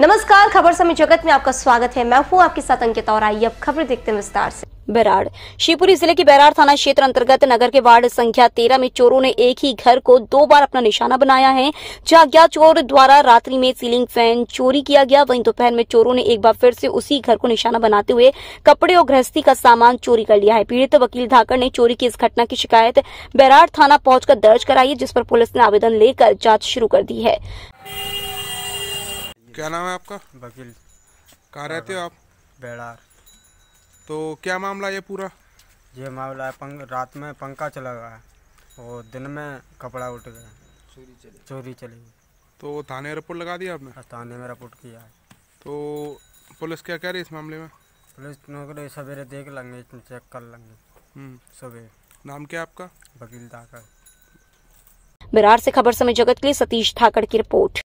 नमस्कार खबर समय जगत में आपका स्वागत है मैं हूँ आपके साथ अंकिता और आइए अब खबर देखते हैं विस्तार से बैराड शिवपुरी जिले के बैराड थाना क्षेत्र अंतर्गत नगर के वार्ड संख्या तेरह में चोरों ने एक ही घर को दो बार अपना निशाना बनाया है जहां अज्ञात चोर द्वारा रात्रि में सीलिंग फैन चोरी किया गया वहीं दोपहर में चोरों ने एक बार फिर से उसी घर को निशाना बनाते हुए कपड़े और गृहस्थी का सामान चोरी कर लिया है पीड़ित वकील धाकर ने चोरी की इस घटना की शिकायत बैराड थाना पहुंचकर दर्ज कराई जिस पर पुलिस ने आवेदन लेकर जांच शुरू कर दी है क्या नाम है आपका वकील कहाँ रहते हो आप बेड़ार तो क्या मामला ये पूरा ये मामला है पंक, रात में पंखा चला गया और दिन में कपड़ा उठ गया चोरी चली चोरी चली तो थाने रिपोर्ट लगा दिया आपने हाँ, थाने में रिपोर्ट किया है तो पुलिस क्या कह रही है इस मामले में पुलिस नौकरी सवेरे देख लेंगे चेक कर लेंगे हम्म। सुबह नाम क्या आपका वकील धाकर बिरार से खबर समय जगत के लिए सतीश ठाकर की रिपोर्ट